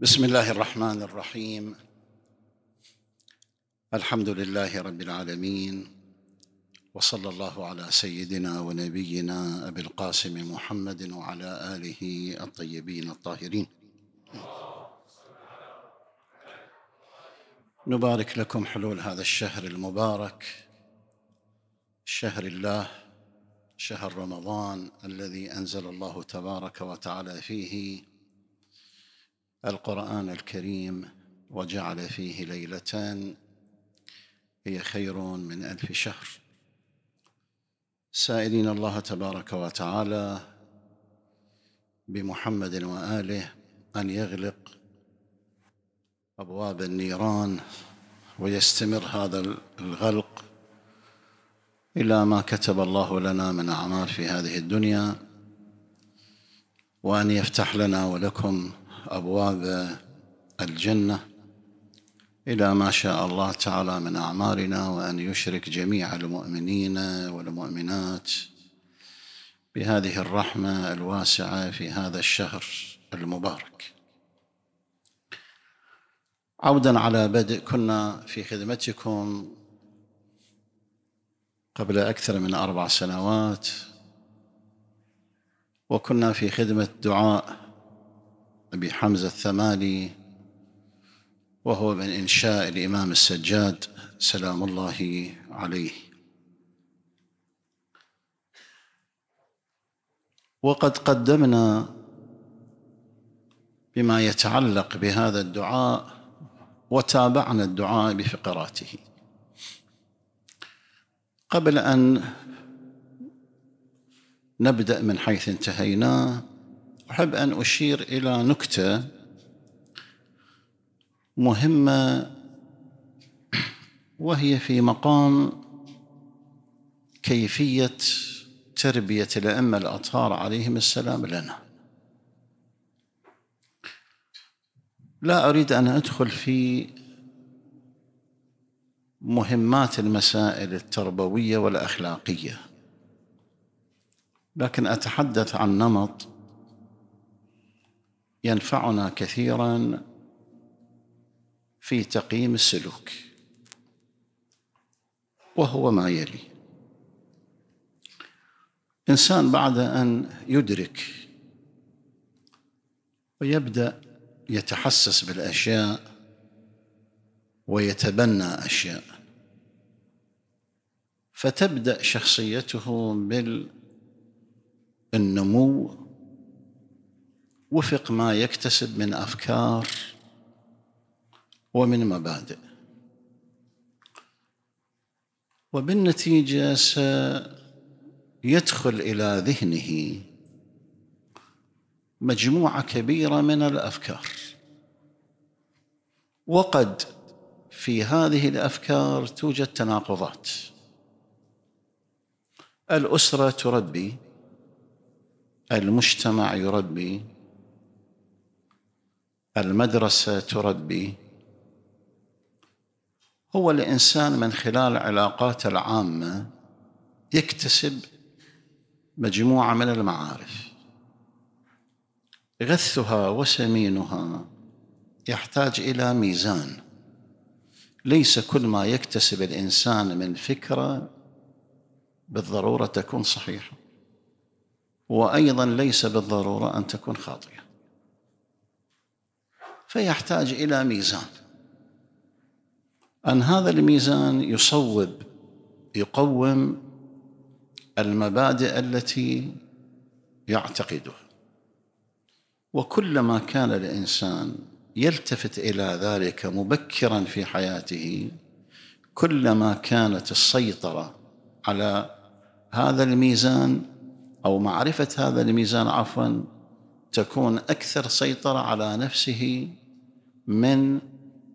بسم الله الرحمن الرحيم الحمد لله رب العالمين وصلى الله على سيدنا ونبينا ابي القاسم محمد وعلى اله الطيبين الطاهرين نبارك لكم حلول هذا الشهر المبارك شهر الله شهر رمضان الذي انزل الله تبارك وتعالى فيه القرآن الكريم وجعل فيه ليلتان هي خير من ألف شهر سائلين الله تبارك وتعالى بمحمد وآله أن يغلق أبواب النيران ويستمر هذا الغلق إلى ما كتب الله لنا من أعمال في هذه الدنيا وأن يفتح لنا ولكم أبواب الجنة إلى ما شاء الله تعالى من أعمارنا وأن يشرك جميع المؤمنين والمؤمنات بهذه الرحمة الواسعة في هذا الشهر المبارك عودا على بدء كنا في خدمتكم قبل أكثر من أربع سنوات وكنا في خدمة دعاء أبي حمزة الثمالي وهو من إنشاء الإمام السجاد سلام الله عليه وقد قدمنا بما يتعلق بهذا الدعاء وتابعنا الدعاء بفقراته قبل أن نبدأ من حيث انتهينا أحب أن أشير إلى نكتة مهمة وهي في مقام كيفية تربية الأئمة الأطهار عليهم السلام لنا لا أريد أن أدخل في مهمات المسائل التربوية والأخلاقية لكن أتحدث عن نمط ينفعنا كثيرا في تقييم السلوك وهو ما يلي انسان بعد ان يدرك ويبدا يتحسس بالاشياء ويتبنى اشياء فتبدا شخصيته بالنمو وفق ما يكتسب من افكار ومن مبادئ وبالنتيجه سيدخل الى ذهنه مجموعه كبيره من الافكار وقد في هذه الافكار توجد تناقضات الاسره تربي المجتمع يربي المدرسه تربي هو الانسان من خلال علاقاته العامه يكتسب مجموعه من المعارف غثها وسمينها يحتاج الى ميزان ليس كل ما يكتسب الانسان من فكره بالضروره تكون صحيحه وايضا ليس بالضروره ان تكون خاطئه فيحتاج الى ميزان ان هذا الميزان يصوب يقوم المبادئ التي يعتقدها وكلما كان الانسان يلتفت الى ذلك مبكرا في حياته كلما كانت السيطره على هذا الميزان او معرفه هذا الميزان عفوا تكون اكثر سيطره على نفسه من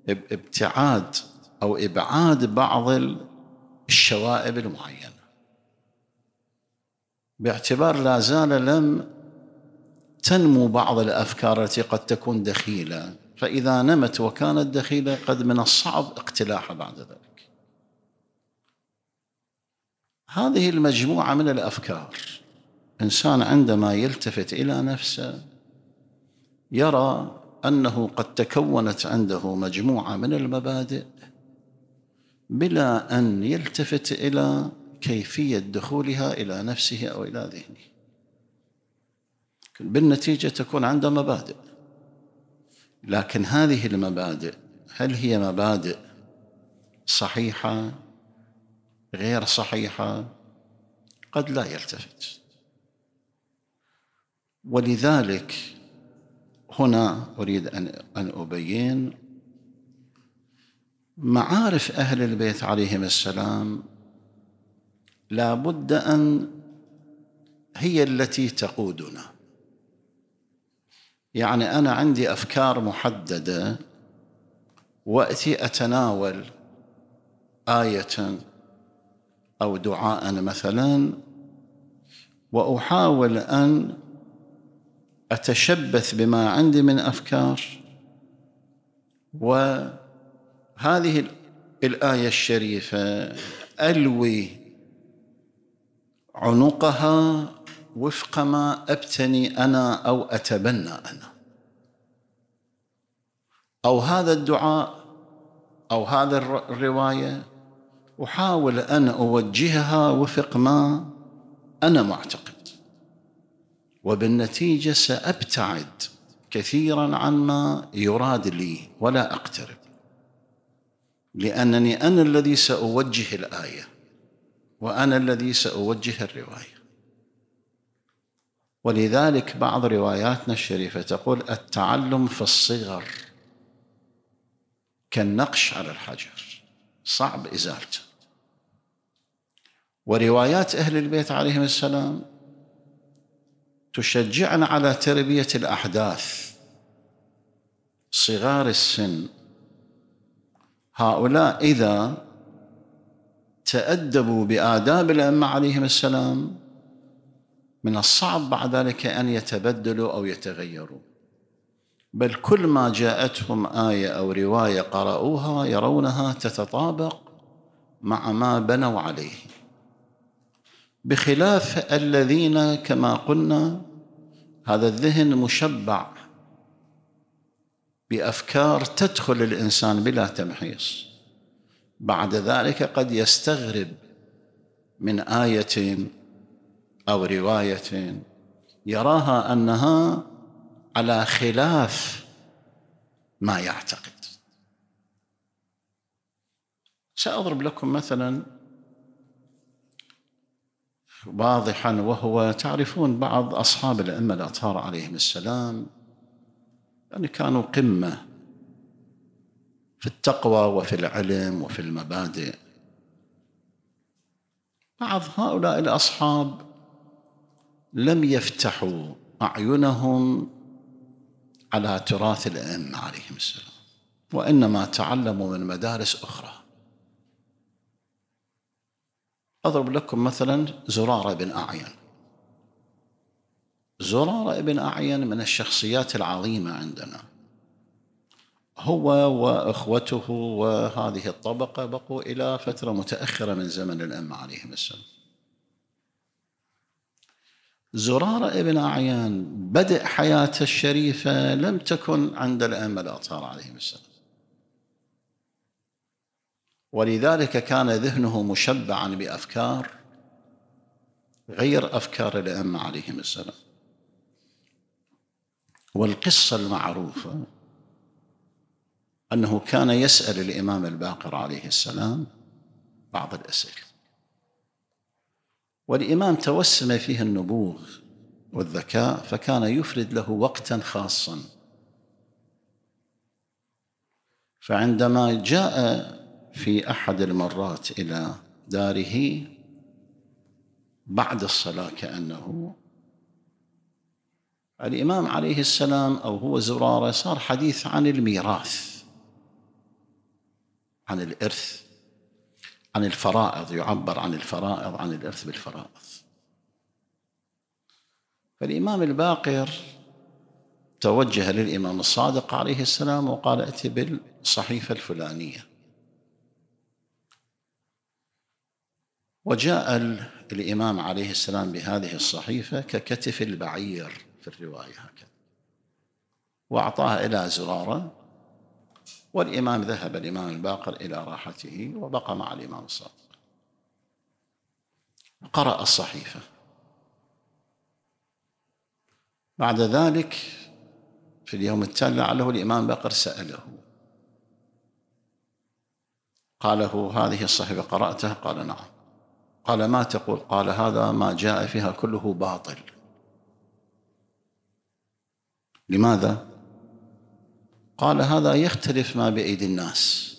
ابتعاد او ابعاد بعض الشوائب المعينه باعتبار لا زال لم تنمو بعض الافكار التي قد تكون دخيله فاذا نمت وكانت دخيله قد من الصعب اقتلاعها بعد ذلك هذه المجموعه من الافكار الانسان عندما يلتفت الى نفسه يرى انه قد تكونت عنده مجموعه من المبادئ بلا ان يلتفت الى كيفيه دخولها الى نفسه او الى ذهنه بالنتيجه تكون عنده مبادئ لكن هذه المبادئ هل هي مبادئ صحيحه غير صحيحه قد لا يلتفت ولذلك هنا أريد أن أبين معارف أهل البيت عليهم السلام لا بد أن هي التي تقودنا يعني أنا عندي أفكار محددة وأتي أتناول آية أو دعاء مثلا وأحاول أن اتشبث بما عندي من افكار وهذه الايه الشريفه الوي عنقها وفق ما ابتني انا او اتبنى انا او هذا الدعاء او هذا الروايه احاول ان اوجهها وفق ما انا معتقد وبالنتيجه سابتعد كثيرا عما يراد لي ولا اقترب لانني انا الذي ساوجه الايه وانا الذي ساوجه الروايه ولذلك بعض رواياتنا الشريفه تقول التعلم في الصغر كالنقش على الحجر صعب ازالته وروايات اهل البيت عليهم السلام تشجعنا على تربيه الاحداث صغار السن هؤلاء اذا تادبوا باداب الائمه عليهم السلام من الصعب بعد ذلك ان يتبدلوا او يتغيروا بل كل ما جاءتهم ايه او روايه قرأوها يرونها تتطابق مع ما بنوا عليه بخلاف الذين كما قلنا هذا الذهن مشبع بافكار تدخل الانسان بلا تمحيص بعد ذلك قد يستغرب من ايه او روايه يراها انها على خلاف ما يعتقد ساضرب لكم مثلا واضحا وهو تعرفون بعض أصحاب الأئمة الأطهار عليهم السلام يعني كانوا قمة في التقوى وفي العلم وفي المبادئ بعض هؤلاء الأصحاب لم يفتحوا أعينهم على تراث الأئمة عليهم السلام وإنما تعلموا من مدارس أخرى أضرب لكم مثلا زرارة بن أعين زرارة بن أعين من الشخصيات العظيمة عندنا هو وإخوته وهذه الطبقة بقوا إلى فترة متأخرة من زمن الأئمة عليهم السلام زرارة بن أعيان بدء حياته الشريفة لم تكن عند الأئمة الأطهار عليهم السلام ولذلك كان ذهنه مشبعا بافكار غير افكار الائمه عليهم السلام والقصه المعروفه انه كان يسال الامام الباقر عليه السلام بعض الاسئله والامام توسم فيه النبوغ والذكاء فكان يفرد له وقتا خاصا فعندما جاء في احد المرات الى داره بعد الصلاه كانه الامام عليه السلام او هو زراره صار حديث عن الميراث عن الارث عن الفرائض يعبر عن الفرائض عن الارث بالفرائض فالامام الباقر توجه للامام الصادق عليه السلام وقال ائت بالصحيفه الفلانيه وجاء الإمام عليه السلام بهذه الصحيفة ككتف البعير في الرواية هكذا وأعطاها إلى زرارة والإمام ذهب الإمام الباقر إلى راحته وبقى مع الإمام الصادق قرأ الصحيفة بعد ذلك في اليوم التالي لعله الإمام بقر سأله قال له هذه الصحيفة قرأتها قال نعم قال ما تقول قال هذا ما جاء فيها كله باطل لماذا قال هذا يختلف ما بأيدي الناس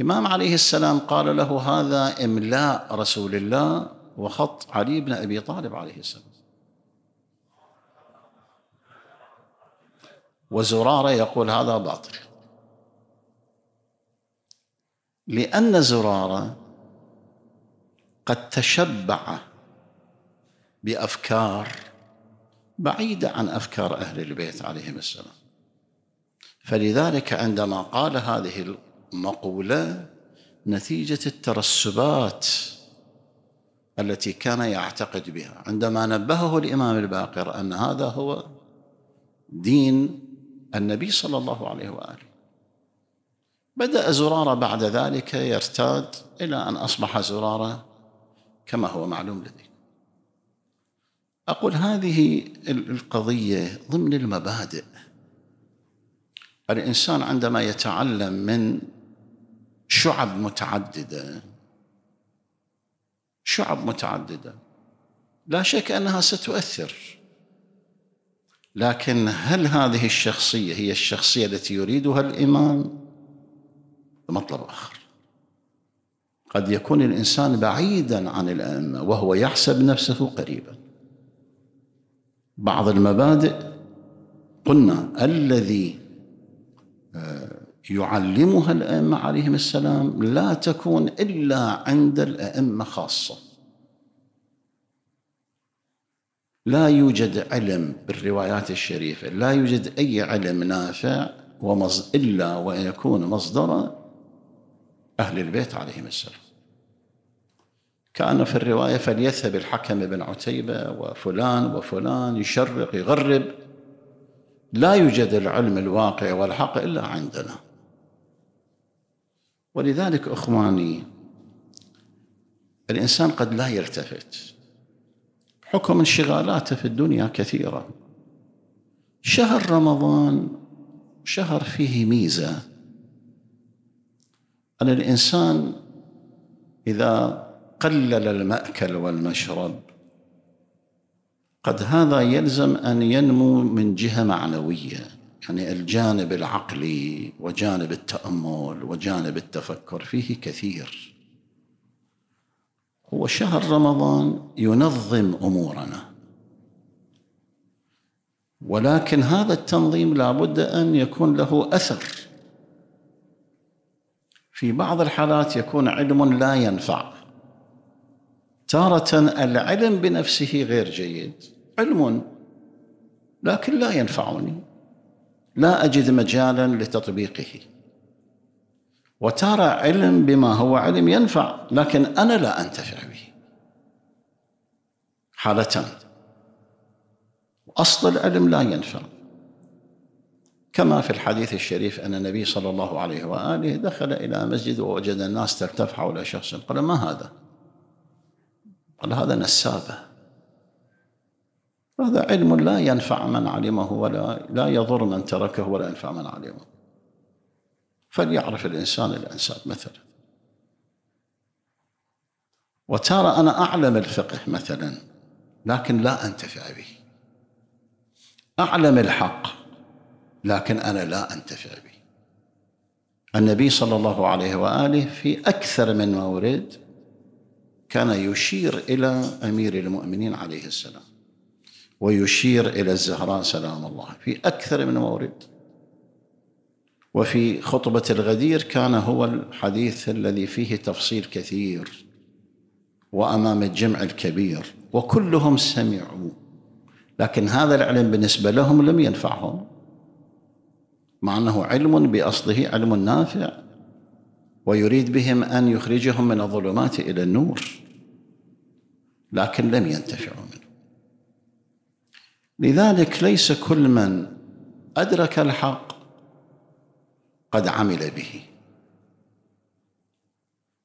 إمام عليه السلام قال له هذا إملاء رسول الله وخط علي بن أبي طالب عليه السلام وزرارة يقول هذا باطل لأن زرارة قد تشبع بأفكار بعيدة عن أفكار أهل البيت عليهم السلام فلذلك عندما قال هذه المقولة نتيجة الترسبات التي كان يعتقد بها عندما نبهه الإمام الباقر أن هذا هو دين النبي صلى الله عليه وآله بدأ زرارة بعد ذلك يرتاد إلى أن أصبح زرارة كما هو معلوم لدي أقول هذه القضية ضمن المبادئ الإنسان عندما يتعلم من شعب متعددة شعب متعددة لا شك أنها ستؤثر لكن هل هذه الشخصية هي الشخصية التي يريدها الإمام مطلب آخر قد يكون الإنسان بعيدا عن الأئمة وهو يحسب نفسه قريبا بعض المبادئ قلنا الذي آه، يعلمها الأئمة عليهم السلام لا تكون إلا عند الأئمة خاصة لا يوجد علم بالروايات الشريفة لا يوجد أي علم نافع ومز... إلا ويكون مصدره أهل البيت عليهم السلام كأن في الرواية فليذهب الحكم بن عتيبة وفلان وفلان يشرق يغرب لا يوجد العلم الواقع والحق إلا عندنا ولذلك إخواني الإنسان قد لا يلتفت حكم انشغالاته في الدنيا كثيرة شهر رمضان شهر فيه ميزه قال الانسان اذا قلل الماكل والمشرب قد هذا يلزم ان ينمو من جهه معنويه يعني الجانب العقلي وجانب التامل وجانب التفكر فيه كثير هو شهر رمضان ينظم امورنا ولكن هذا التنظيم لابد ان يكون له اثر في بعض الحالات يكون علم لا ينفع تارة العلم بنفسه غير جيد علم لكن لا ينفعني لا أجد مجالا لتطبيقه وترى علم بما هو علم ينفع لكن أنا لا أنتفع به حالتان أصل العلم لا ينفع كما في الحديث الشريف أن النبي صلى الله عليه وآله دخل إلى مسجد ووجد الناس تلتف حول شخص قال ما هذا قال هذا نسابة هذا علم لا ينفع من علمه ولا لا يضر من تركه ولا ينفع من علمه فليعرف الإنسان الأنساب مثلا وترى أنا أعلم الفقه مثلا لكن لا أنتفع به أعلم الحق لكن أنا لا أنتفع به النبي صلى الله عليه وآله في أكثر من مورد كان يشير إلى أمير المؤمنين عليه السلام ويشير إلى الزهراء سلام الله في أكثر من مورد وفي خطبة الغدير كان هو الحديث الذي فيه تفصيل كثير وأمام الجمع الكبير وكلهم سمعوا لكن هذا العلم بالنسبة لهم لم ينفعهم مع أنه علم بأصله علم نافع ويريد بهم أن يخرجهم من الظلمات إلى النور لكن لم ينتفعوا منه لذلك ليس كل من أدرك الحق قد عمل به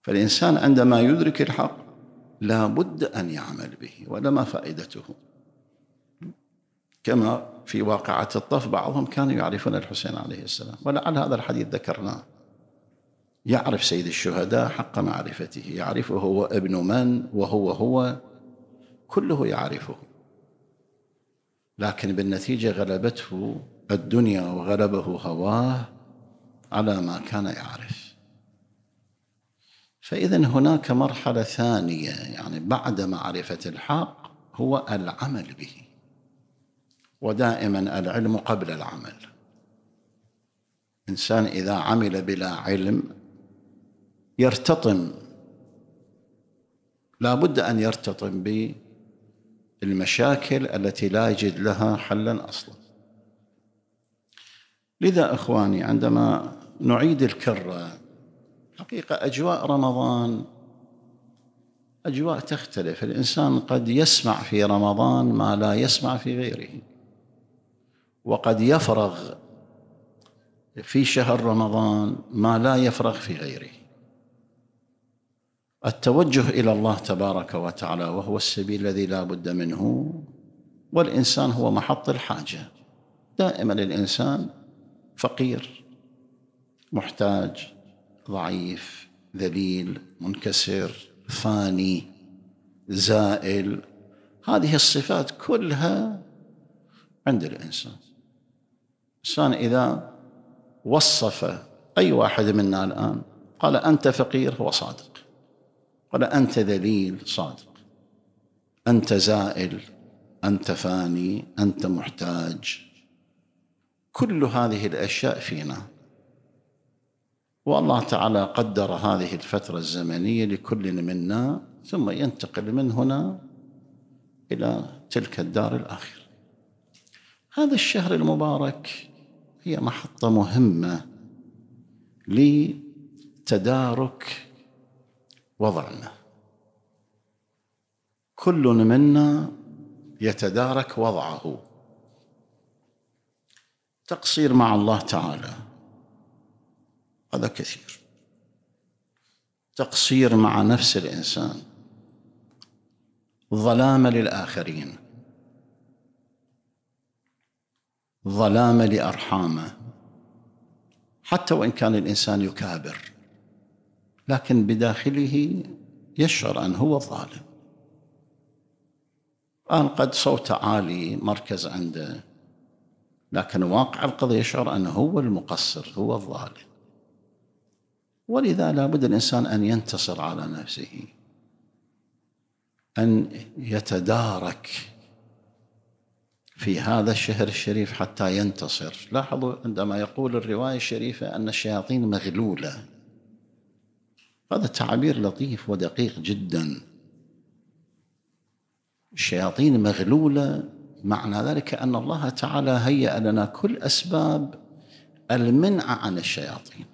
فالإنسان عندما يدرك الحق لا بد أن يعمل به ولما فائدته كما في واقعة الطف بعضهم كانوا يعرفون الحسين عليه السلام ولعل هذا الحديث ذكرناه يعرف سيد الشهداء حق معرفته يعرفه هو ابن من وهو هو كله يعرفه لكن بالنتيجة غلبته الدنيا وغلبه هواه على ما كان يعرف فإذا هناك مرحلة ثانية يعني بعد معرفة الحق هو العمل به ودائما العلم قبل العمل إنسان إذا عمل بلا علم يرتطم لا بد أن يرتطم بالمشاكل التي لا يجد لها حلا أصلا لذا إخواني عندما نعيد الكرة حقيقة أجواء رمضان أجواء تختلف الإنسان قد يسمع في رمضان ما لا يسمع في غيره وقد يفرغ في شهر رمضان ما لا يفرغ في غيره التوجه الى الله تبارك وتعالى وهو السبيل الذي لا بد منه والانسان هو محط الحاجه دائما الانسان فقير محتاج ضعيف ذليل منكسر فاني زائل هذه الصفات كلها عند الانسان الإنسان إذا وصف أي واحد منا الآن قال أنت فقير هو صادق قال أنت ذليل صادق أنت زائل أنت فاني أنت محتاج كل هذه الأشياء فينا والله تعالى قدر هذه الفترة الزمنية لكل منا ثم ينتقل من هنا إلى تلك الدار الآخرة هذا الشهر المبارك هي محطة مهمة لتدارك وضعنا كل منا يتدارك وضعه تقصير مع الله تعالى هذا كثير تقصير مع نفس الانسان ظلام للاخرين ظلام لأرحامه حتى وإن كان الإنسان يكابر لكن بداخله يشعر أن هو ظالم الآن قد صوت عالي مركز عنده لكن واقع القضية يشعر أنه هو المقصر هو الظالم ولذا لابد الإنسان أن ينتصر على نفسه أن يتدارك في هذا الشهر الشريف حتى ينتصر لاحظوا عندما يقول الرواية الشريفة أن الشياطين مغلولة هذا تعبير لطيف ودقيق جدا الشياطين مغلولة معنى ذلك أن الله تعالى هيأ لنا كل أسباب المنع عن الشياطين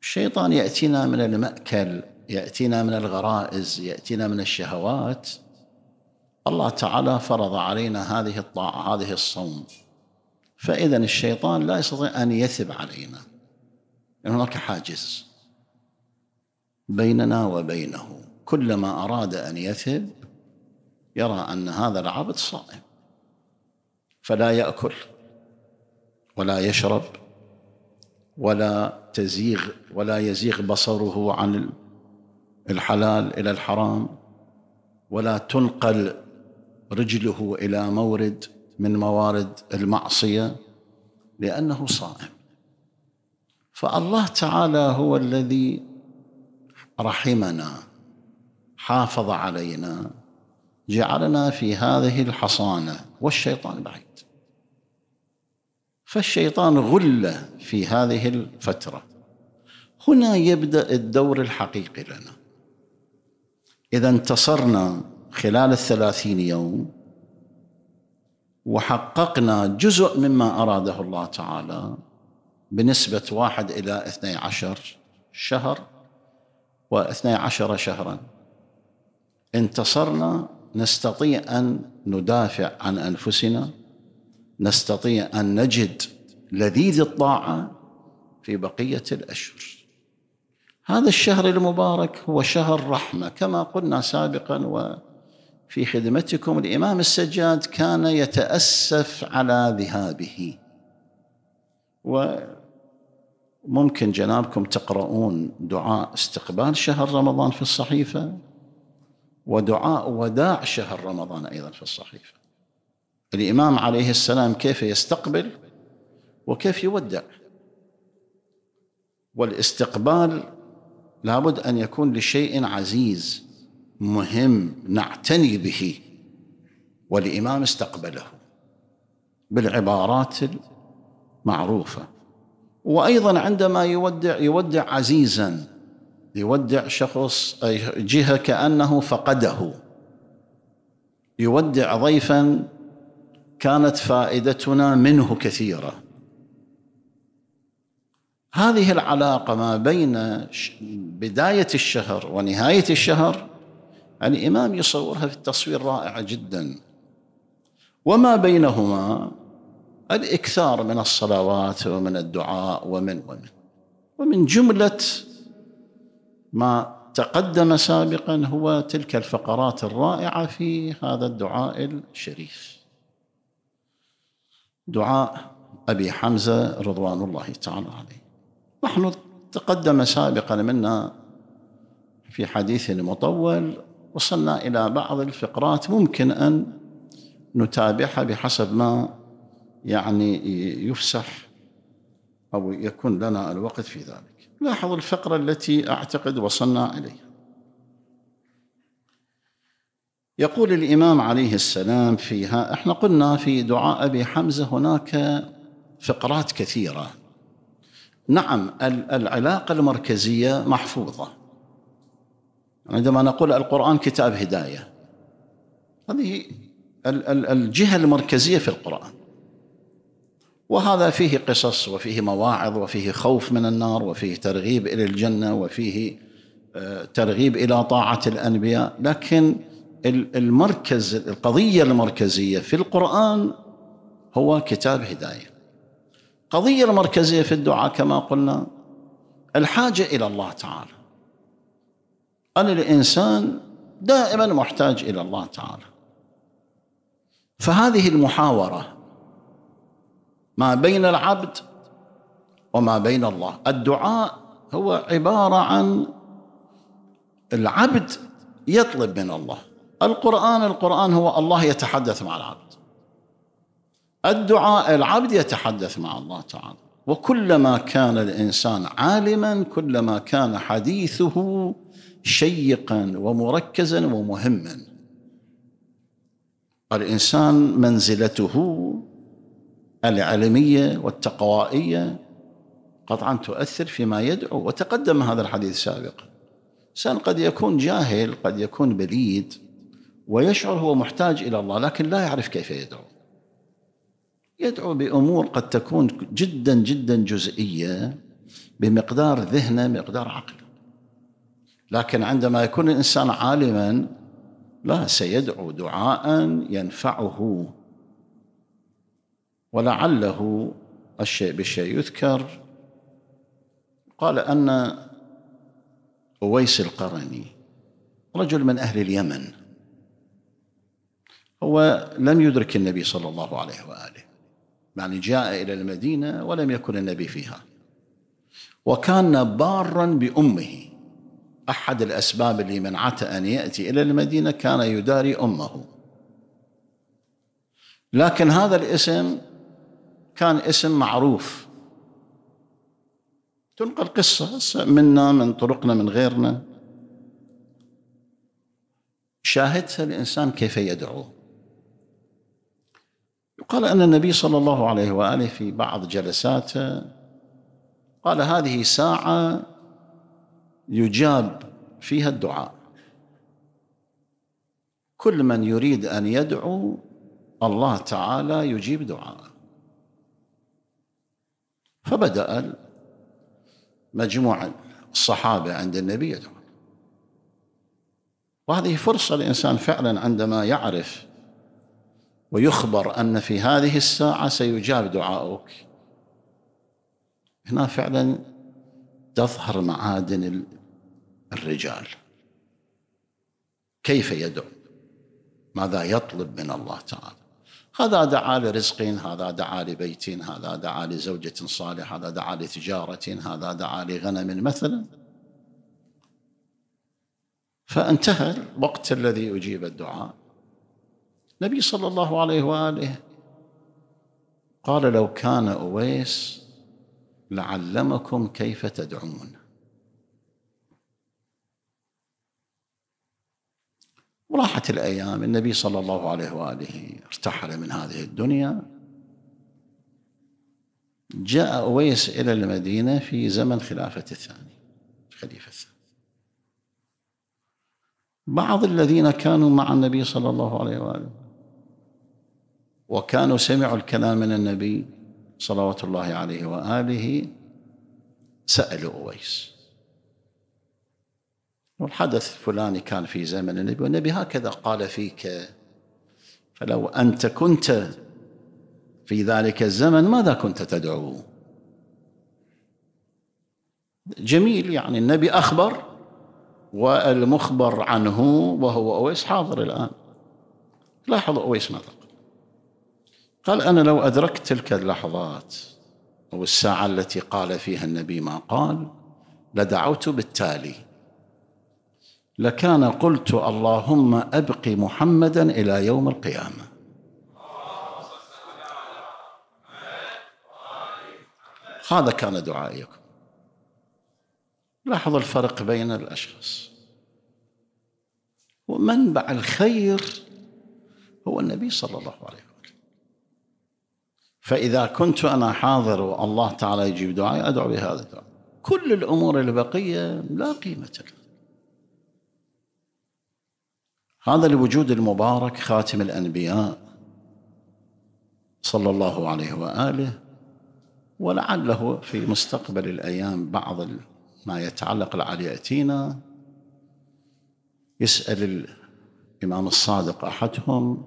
الشيطان يأتينا من المأكل يأتينا من الغرائز يأتينا من الشهوات الله تعالى فرض علينا هذه الطاعة هذه الصوم فإذا الشيطان لا يستطيع أن يثب علينا لأن هناك حاجز بيننا وبينه كلما أراد أن يثب يرى أن هذا العبد صائم فلا يأكل ولا يشرب ولا تزيغ ولا يزيغ بصره عن الحلال إلى الحرام ولا تنقل رجله الى مورد من موارد المعصيه لانه صائم فالله تعالى هو الذي رحمنا حافظ علينا جعلنا في هذه الحصانه والشيطان بعيد فالشيطان غل في هذه الفتره هنا يبدا الدور الحقيقي لنا اذا انتصرنا خلال الثلاثين يوم وحققنا جزء مما أراده الله تعالى بنسبة واحد إلى اثني عشر شهر واثني عشر شهرا انتصرنا نستطيع أن ندافع عن أنفسنا نستطيع أن نجد لذيذ الطاعة في بقية الأشهر هذا الشهر المبارك هو شهر رحمة كما قلنا سابقا و في خدمتكم الإمام السجاد كان يتأسف على ذهابه وممكن جنابكم تقرؤون دعاء استقبال شهر رمضان في الصحيفة ودعاء وداع شهر رمضان أيضا في الصحيفة الإمام عليه السلام كيف يستقبل وكيف يودع والاستقبال لابد أن يكون لشيء عزيز مهم نعتني به والإمام استقبله بالعبارات المعروفة وأيضا عندما يودع يودع عزيزا يودع شخص جهة كأنه فقده يودع ضيفا كانت فائدتنا منه كثيره هذه العلاقه ما بين بدايه الشهر ونهايه الشهر الإمام يعني يصورها في التصوير رائعة جدا وما بينهما الإكثار من الصلوات ومن الدعاء ومن ومن ومن جملة ما تقدم سابقا هو تلك الفقرات الرائعة في هذا الدعاء الشريف دعاء أبي حمزة رضوان الله تعالى عليه نحن تقدم سابقا منا في حديث مطول وصلنا إلى بعض الفقرات ممكن أن نتابعها بحسب ما يعني يفسح أو يكون لنا الوقت في ذلك لاحظ الفقرة التي أعتقد وصلنا إليها يقول الإمام عليه السلام فيها احنا قلنا في دعاء أبي حمزة هناك فقرات كثيرة نعم العلاقة المركزية محفوظة عندما نقول القرآن كتاب هداية هذه الجهة المركزية في القرآن وهذا فيه قصص وفيه مواعظ وفيه خوف من النار وفيه ترغيب إلى الجنة وفيه آه، ترغيب إلى طاعة الأنبياء لكن المركز القضية المركزية في القرآن هو كتاب هداية القضية المركزية في الدعاء كما قلنا الحاجة إلى الله تعالى أن الإنسان دائما محتاج إلى الله تعالى فهذه المحاورة ما بين العبد وما بين الله الدعاء هو عبارة عن العبد يطلب من الله القرآن القرآن هو الله يتحدث مع العبد الدعاء العبد يتحدث مع الله تعالى وكلما كان الإنسان عالما كلما كان حديثه شيقا ومركزا ومهما الانسان منزلته العلميه والتقوائيه قطعا تؤثر فيما يدعو وتقدم هذا الحديث سابقا الانسان قد يكون جاهل قد يكون بليد ويشعر هو محتاج الى الله لكن لا يعرف كيف يدعو يدعو بامور قد تكون جدا جدا جزئيه بمقدار ذهنه مقدار عقله لكن عندما يكون الانسان عالما لا سيدعو دعاء ينفعه ولعله الشيء بشيء يذكر قال ان اويس القرني رجل من اهل اليمن هو لم يدرك النبي صلى الله عليه واله يعني جاء الى المدينه ولم يكن النبي فيها وكان بارا بامه أحد الأسباب اللي منعته أن يأتي إلى المدينة كان يداري أمه لكن هذا الاسم كان اسم معروف تنقل قصة منا من طرقنا من غيرنا شاهدت الإنسان كيف يدعو يقال أن النبي صلى الله عليه وآله في بعض جلساته قال هذه ساعة يجاب فيها الدعاء كل من يريد ان يدعو الله تعالى يجيب دعاءه فبدا مجموعه الصحابه عند النبي يدعو وهذه فرصه الانسان فعلا عندما يعرف ويخبر ان في هذه الساعه سيجاب دعاؤك هنا فعلا تظهر معادن الرجال كيف يدعو ماذا يطلب من الله تعالى هذا دعا لرزق هذا دعا لبيت هذا دعا لزوجة صالحة هذا دعا لتجارة هذا دعا لغنم مثلا فانتهى الوقت الذي أجيب الدعاء النبي صلى الله عليه وآله قال لو كان أويس لعلمكم كيف تدعون وراحت الأيام النبي صلى الله عليه وآله ارتحل من هذه الدنيا جاء أويس إلى المدينة في زمن خلافة الثاني الخليفة الثاني بعض الذين كانوا مع النبي صلى الله عليه وآله وكانوا سمعوا الكلام من النبي صلوات الله عليه وآله سألوا أويس والحدث الفلاني كان في زمن النبي والنبي هكذا قال فيك فلو أنت كنت في ذلك الزمن ماذا كنت تدعو جميل يعني النبي أخبر والمخبر عنه وهو أويس حاضر الآن لاحظ أويس ماذا قال قال أنا لو أدركت تلك اللحظات أو الساعة التي قال فيها النبي ما قال لدعوت بالتالي لكان قلت اللهم أبق محمدا إلى يوم القيامة هذا كان دعائكم لاحظ الفرق بين الأشخاص ومنبع الخير هو النبي صلى الله عليه وسلم فإذا كنت أنا حاضر والله تعالى يجيب دعائي أدعو بهذا الدعاء كل الأمور البقية لا قيمة لها هذا الوجود المبارك خاتم الانبياء صلى الله عليه واله ولعله في مستقبل الايام بعض ما يتعلق لعل ياتينا يسال الامام الصادق احدهم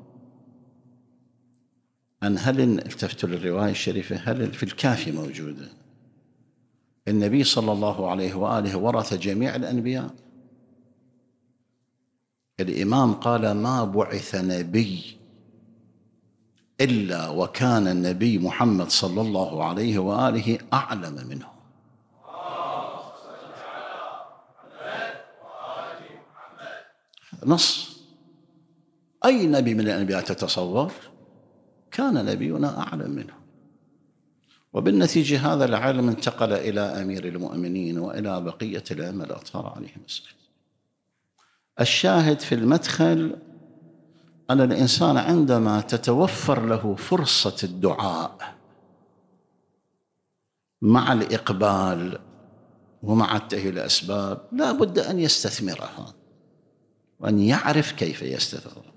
أن هل التفتوا للرواية الشريفة هل في الكافي موجودة النبي صلى الله عليه وآله ورث جميع الأنبياء الإمام قال ما بعث نبي إلا وكان النبي محمد صلى الله عليه وآله أعلم منه نص أي نبي من الأنبياء تتصور كان نبينا أعلم منه وبالنتيجة هذا العلم انتقل إلى أمير المؤمنين وإلى بقية الأئمة الأطهار عليهم السلام الشاهد في المدخل أن الإنسان عندما تتوفر له فرصة الدعاء مع الإقبال ومع التأهيل الأسباب لا بد أن يستثمرها وأن يعرف كيف يستثمرها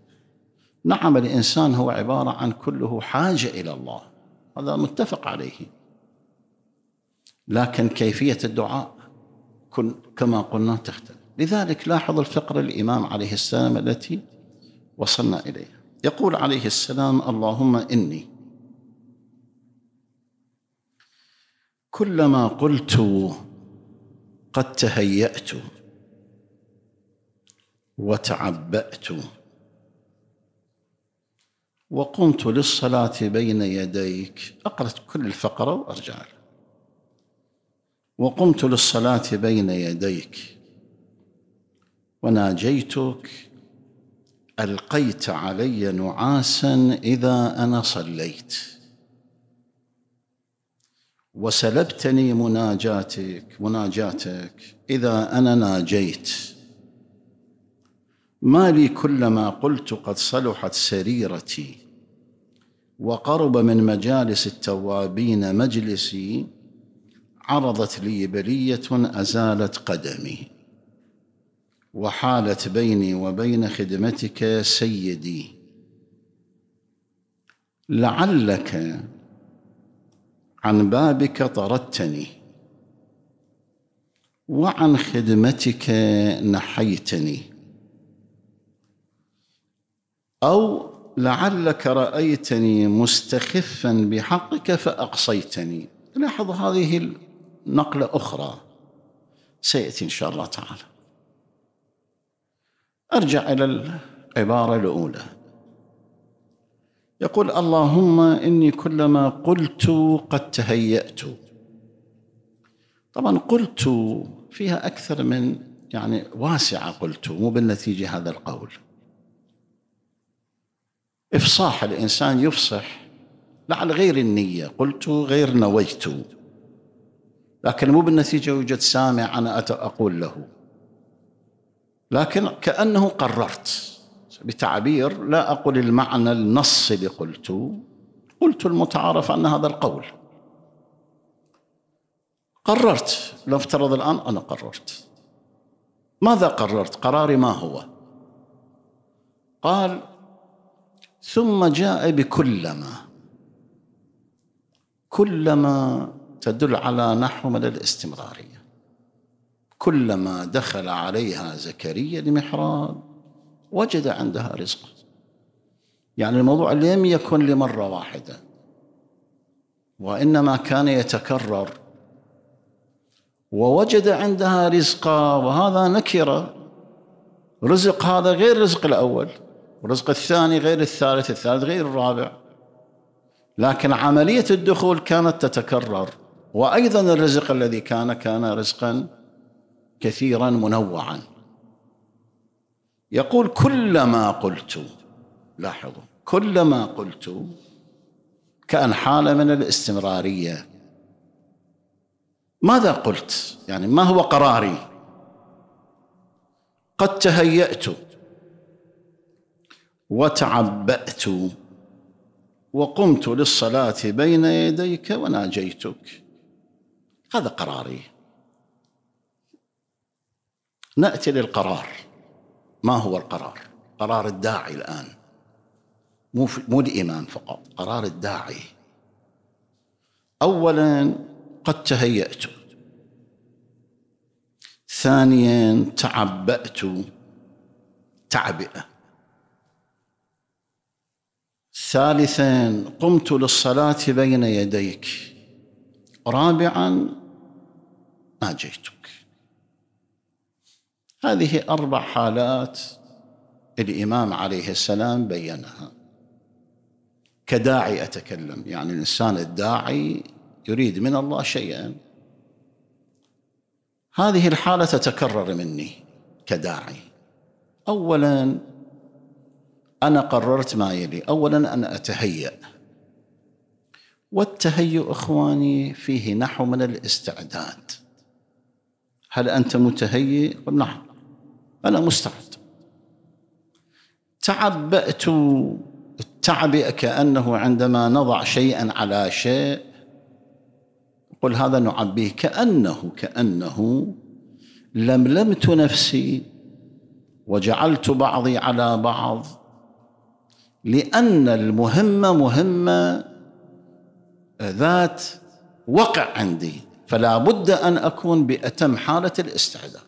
نعم الإنسان هو عبارة عن كله حاجة إلى الله هذا متفق عليه لكن كيفية الدعاء كما قلنا تختلف لذلك لاحظ الفقر الإمام عليه السلام التي وصلنا إليها يقول عليه السلام اللهم إني كلما قلت قد تهيأت وتعبأت وقمت للصلاة بين يديك أقرأت كل الفقرة وأرجع وقمت للصلاة بين يديك وناجيتك القيت علي نعاسا اذا انا صليت وسلبتني مناجاتك مناجاتك اذا انا ناجيت ما لي كلما قلت قد صلحت سريرتي وقرب من مجالس التوابين مجلسي عرضت لي بليه ازالت قدمي وحالت بيني وبين خدمتك سيدي لعلك عن بابك طردتني وعن خدمتك نحيتني او لعلك رايتني مستخفا بحقك فاقصيتني لاحظ هذه النقله اخرى سياتي ان شاء الله تعالى ارجع الى العباره الاولى يقول اللهم اني كلما قلت قد تهيات طبعا قلت فيها اكثر من يعني واسعه قلت مو بالنتيجه هذا القول افصاح الانسان يفصح لعل غير النيه قلت غير نويت لكن مو بالنتيجه يوجد سامع انا اقول له لكن كأنه قررت بتعبير لا أقول المعنى النصي اللي قلت المتعارف عن هذا القول قررت افترض الآن أنا قررت ماذا قررت قراري ما هو قال ثم جاء بكلما كلما تدل على نحو من الاستمرارية كلما دخل عليها زكريا لمحراب وجد عندها رزقا يعني الموضوع لم يكن لمرة واحدة وإنما كان يتكرر ووجد عندها رزقا وهذا نكرة رزق هذا غير الرزق الأول ورزق الثاني غير الثالث الثالث غير الرابع لكن عملية الدخول كانت تتكرر وأيضا الرزق الذي كان كان رزقا كثيرا منوعا يقول كلما قلت لاحظوا كلما قلت كأن حالة من الاستمرارية ماذا قلت يعني ما هو قراري قد تهيأت وتعبأت وقمت للصلاة بين يديك وناجيتك هذا قراري ناتي للقرار ما هو القرار قرار الداعي الان مو مو الايمان فقط قرار الداعي اولا قد تهيأت ثانيا تعبأت تعبئة ثالثا قمت للصلاة بين يديك رابعا ما جئتك هذه أربع حالات الإمام عليه السلام بينها كداعي أتكلم يعني الإنسان الداعي يريد من الله شيئا هذه الحالة تتكرر مني كداعي أولا أنا قررت ما يلي أولا أنا أتهيأ والتهيؤ إخواني فيه نحو من الاستعداد هل أنت متهيئ؟ نعم أنا مستعد تعبأت التعبئة كأنه عندما نضع شيئا على شيء قل هذا نعبيه كأنه كأنه لملمت نفسي وجعلت بعضي على بعض لأن المهمة مهمة ذات وقع عندي فلا بد أن أكون بأتم حالة الاستعداد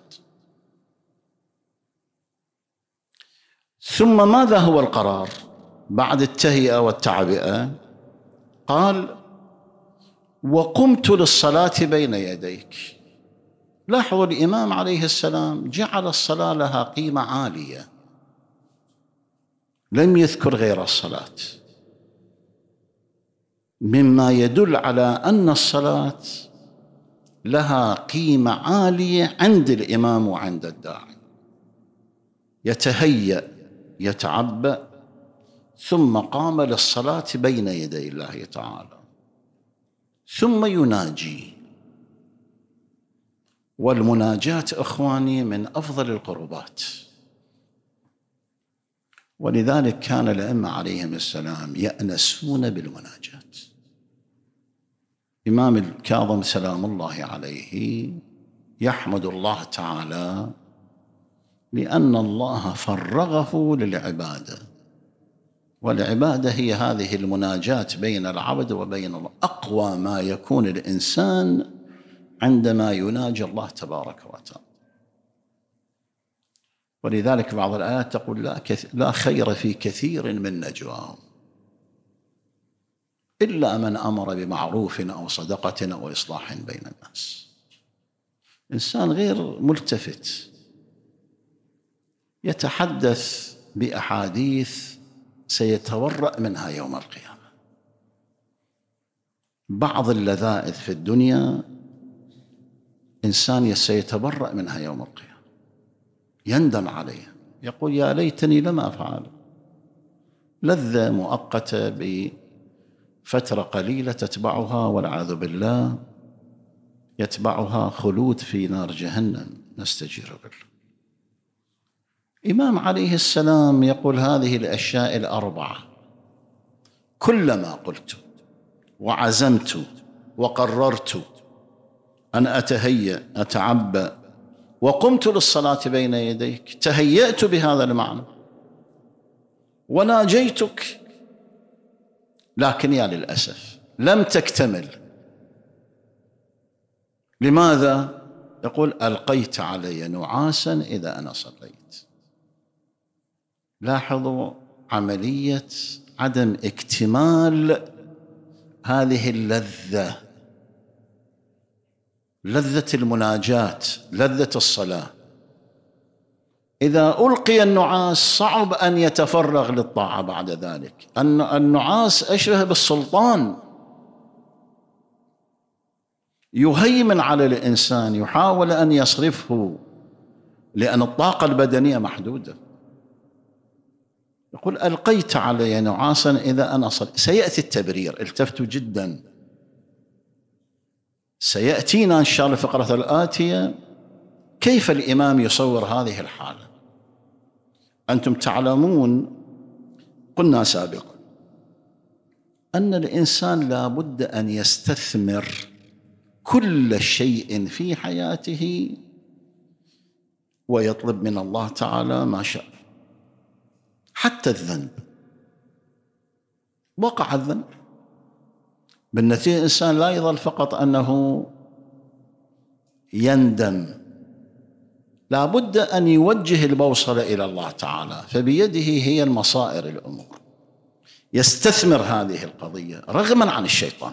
ثم ماذا هو القرار بعد التهيئه والتعبئه قال وقمت للصلاه بين يديك لاحظوا الامام عليه السلام جعل الصلاه لها قيمه عاليه لم يذكر غير الصلاه مما يدل على ان الصلاه لها قيمه عاليه عند الامام وعند الداعي يتهيأ يتعبأ ثم قام للصلاة بين يدي الله تعالى ثم يناجي والمناجاة إخواني من أفضل القربات ولذلك كان الأئمة عليهم السلام يأنسون بالمناجاة إمام الكاظم سلام الله عليه يحمد الله تعالى لأن الله فرغه للعبادة والعبادة هي هذه المناجاة بين العبد وبين الله أقوى ما يكون الإنسان عندما يناجي الله تبارك وتعالى ولذلك بعض الآيات تقول لا, لا خير في كثير من نجواهم إلا من أمر بمعروف أو صدقة أو إصلاح بين الناس إنسان غير ملتفت يتحدث باحاديث سيتورأ منها يوم القيامه بعض اللذائذ في الدنيا انسان سيتبرأ منها يوم القيامه يندم عليها يقول يا ليتني لم افعل لذه مؤقته بفتره قليله تتبعها والعياذ بالله يتبعها خلود في نار جهنم نستجير بالله إمام عليه السلام يقول هذه الأشياء الأربعة كلما قلت وعزمت وقررت أن أتهيأ أتعبأ وقمت للصلاة بين يديك تهيأت بهذا المعنى وناجيتك لكن يا للأسف لم تكتمل لماذا؟ يقول ألقيت علي نعاسا إذا أنا صليت لاحظوا عمليه عدم اكتمال هذه اللذه لذه المناجاه لذه الصلاه اذا القي النعاس صعب ان يتفرغ للطاعه بعد ذلك النعاس اشبه بالسلطان يهيمن على الانسان يحاول ان يصرفه لان الطاقه البدنيه محدوده يقول ألقيت علي نعاسا إذا أنا صل سيأتي التبرير التفت جدا سيأتينا إن شاء الله الفقرة الآتية كيف الإمام يصور هذه الحالة أنتم تعلمون قلنا سابقا أن الإنسان لا بد أن يستثمر كل شيء في حياته ويطلب من الله تعالى ما شاء حتى الذنب وقع الذنب بالنتيجة الإنسان لا يظل فقط أنه يندم لابد أن يوجه البوصلة إلى الله تعالى فبيده هي المصائر الأمور يستثمر هذه القضية رغما عن الشيطان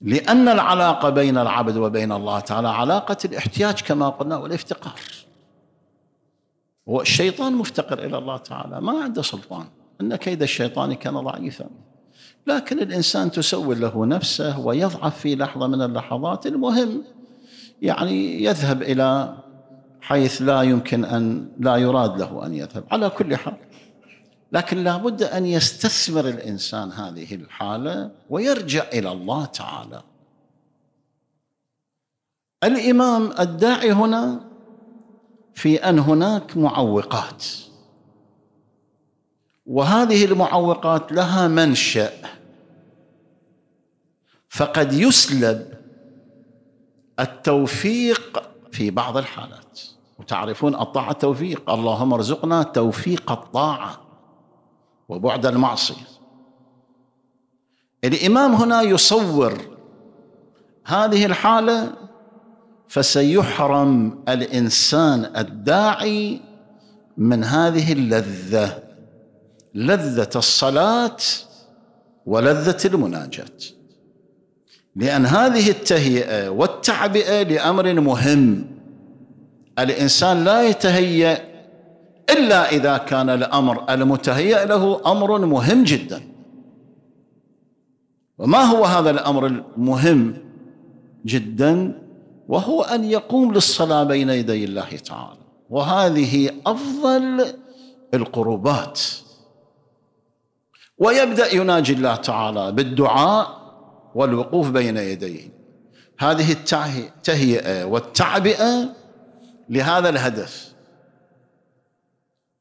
لأن العلاقة بين العبد وبين الله تعالى علاقة الاحتياج كما قلنا والافتقار والشيطان مفتقر إلى الله تعالى ما عنده سلطان إن كيد الشيطان كان ضعيفا لكن الإنسان تسول له نفسه ويضعف في لحظة من اللحظات المهم يعني يذهب إلى حيث لا يمكن أن لا يراد له أن يذهب على كل حال لكن لابد أن يستثمر الإنسان هذه الحالة ويرجع إلى الله تعالى الإمام الداعي هنا في ان هناك معوقات وهذه المعوقات لها منشا فقد يسلب التوفيق في بعض الحالات وتعرفون الطاعه توفيق اللهم ارزقنا توفيق الطاعه وبعد المعصيه الامام هنا يصور هذه الحاله فسيحرم الانسان الداعي من هذه اللذه لذه الصلاه ولذه المناجاه لان هذه التهيئه والتعبئه لامر مهم الانسان لا يتهيأ الا اذا كان الامر المتهيأ له امر مهم جدا وما هو هذا الامر المهم جدا وهو أن يقوم للصلاة بين يدي الله تعالى وهذه أفضل القربات ويبدأ يناجي الله تعالى بالدعاء والوقوف بين يديه هذه التهيئة والتعبئة لهذا الهدف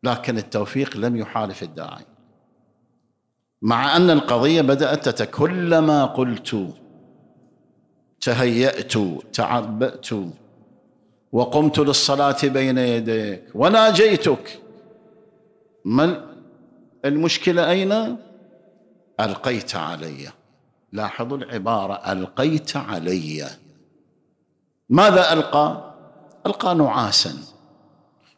لكن التوفيق لم يحالف الداعي مع أن القضية بدأت تتكلم قلت تهيأت تعبأت وقمت للصلاة بين يديك وناجيتك من المشكلة أين ألقيت علي لاحظوا العبارة ألقيت علي ماذا ألقى ألقى نعاسا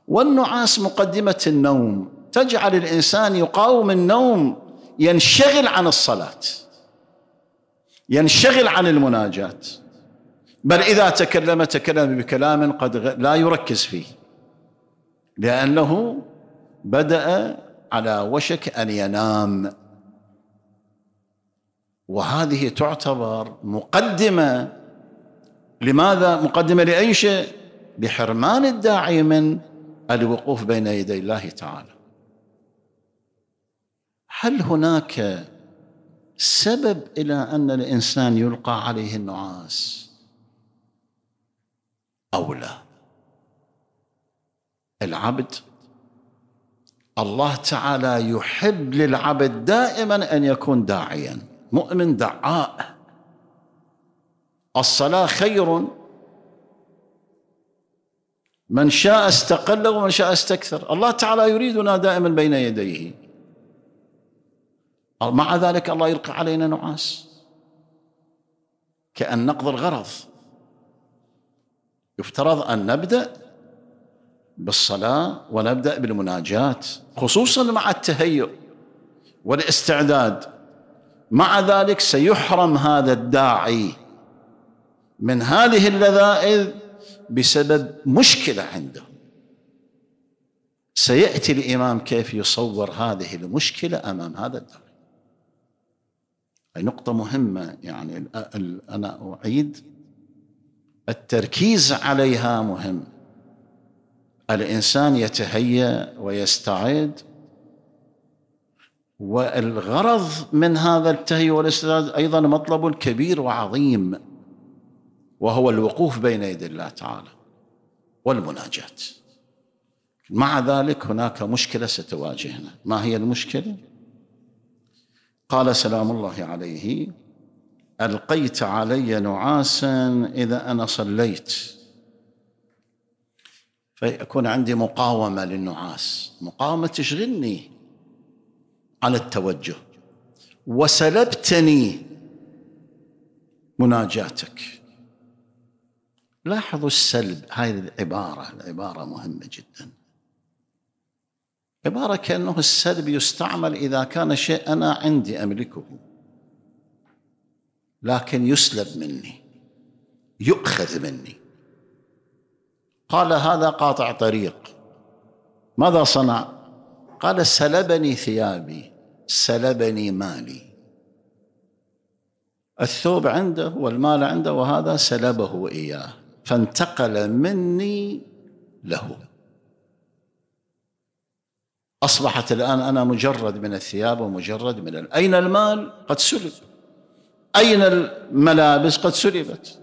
والنعاس مقدمة النوم تجعل الإنسان يقاوم النوم ينشغل عن الصلاة ينشغل عن المناجاة بل إذا تكلم تكلم بكلام قد لا يركز فيه لأنه بدأ على وشك أن ينام وهذه تعتبر مقدمة لماذا مقدمة لأي شيء لحرمان الداعي من الوقوف بين يدي الله تعالى هل هناك سبب الى ان الانسان يلقى عليه النعاس او لا العبد الله تعالى يحب للعبد دائما ان يكون داعيا مؤمن دعاء الصلاه خير من شاء استقل ومن شاء استكثر الله تعالى يريدنا دائما بين يديه مع ذلك الله يلقي علينا نعاس كأن نقضي الغرض يفترض أن نبدأ بالصلاة ونبدأ بالمناجاة خصوصا مع التهيؤ والاستعداد مع ذلك سيحرم هذا الداعي من هذه اللذائذ بسبب مشكلة عنده سيأتي الإمام كيف يصور هذه المشكلة أمام هذا الداعي نقطة مهمة يعني أنا أعيد التركيز عليها مهم الإنسان يتهيأ ويستعد والغرض من هذا التهيئ والاستعداد أيضا مطلب كبير وعظيم وهو الوقوف بين يدي الله تعالى والمناجاة مع ذلك هناك مشكلة ستواجهنا ما هي المشكلة؟ قال سلام الله عليه القيت علي نعاسا اذا انا صليت فيكون عندي مقاومه للنعاس مقاومه تشغلني على التوجه وسلبتني مناجاتك لاحظوا السلب هذه العباره العباره مهمه جدا عبارة كأنه السلب يستعمل إذا كان شيء أنا عندي أملكه لكن يسلب مني يؤخذ مني قال هذا قاطع طريق ماذا صنع قال سلبني ثيابي سلبني مالي الثوب عنده والمال عنده وهذا سلبه اياه فانتقل مني له أصبحت الآن أنا مجرد من الثياب ومجرد من ال... أين المال قد سلب أين الملابس قد سلبت